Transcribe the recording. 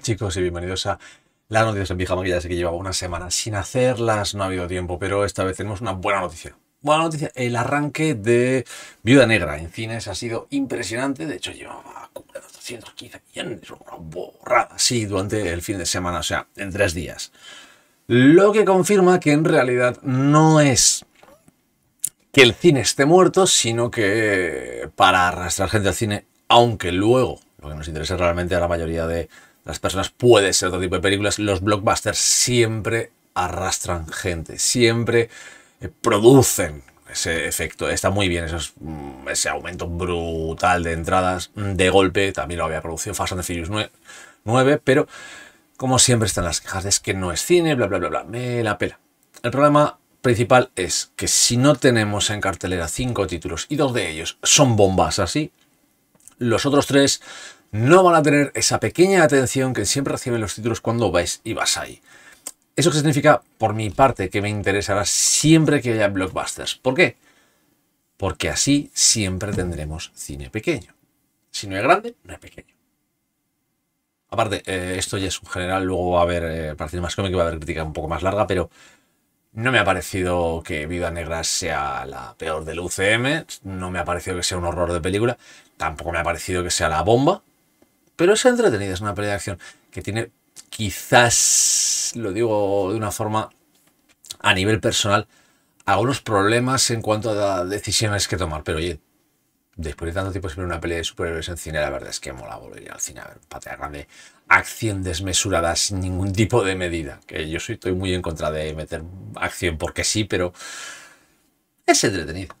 chicos y bienvenidos a las noticias en pijama, que ya sé que llevaba una semana sin hacerlas, no ha habido tiempo, pero esta vez tenemos una buena noticia. Buena noticia, el arranque de Viuda Negra en cines ha sido impresionante, de hecho llevaba 215 millones, una borrada, sí, durante el fin de semana, o sea, en tres días. Lo que confirma que en realidad no es que el cine esté muerto, sino que para arrastrar gente al cine, aunque luego lo que nos interesa realmente a la mayoría de las personas, puede ser otro tipo de películas, los blockbusters siempre arrastran gente, siempre eh, producen ese efecto. Está muy bien mm, ese aumento brutal de entradas de golpe. También lo había producido Fast and the Furious 9, pero como siempre están las quejas es que no es cine, bla, bla, bla, bla. Me la pela. El problema principal es que si no tenemos en cartelera cinco títulos y dos de ellos son bombas así, los otros tres no van a tener esa pequeña atención que siempre reciben los títulos cuando vais y vas ahí. ¿Eso qué significa? Por mi parte, que me interesará siempre que haya blockbusters. ¿Por qué? Porque así siempre tendremos cine pequeño. Si no es grande, no es pequeño. Aparte, eh, esto ya es un general, luego va a haber eh, partido más cómico, va a haber crítica un poco más larga, pero no me ha parecido que Vida Negra sea la peor del UCM, no me ha parecido que sea un horror de película, tampoco me ha parecido que sea la bomba, pero es entretenida, es una pelea de acción que tiene quizás, lo digo de una forma a nivel personal, algunos problemas en cuanto a decisiones que tomar. Pero oye, después de tanto tiempo sin una pelea de superhéroes en cine, la verdad es que mola volver al cine a ver grande, acción desmesurada sin ningún tipo de medida. Que yo soy, estoy muy en contra de meter acción porque sí, pero es entretenido.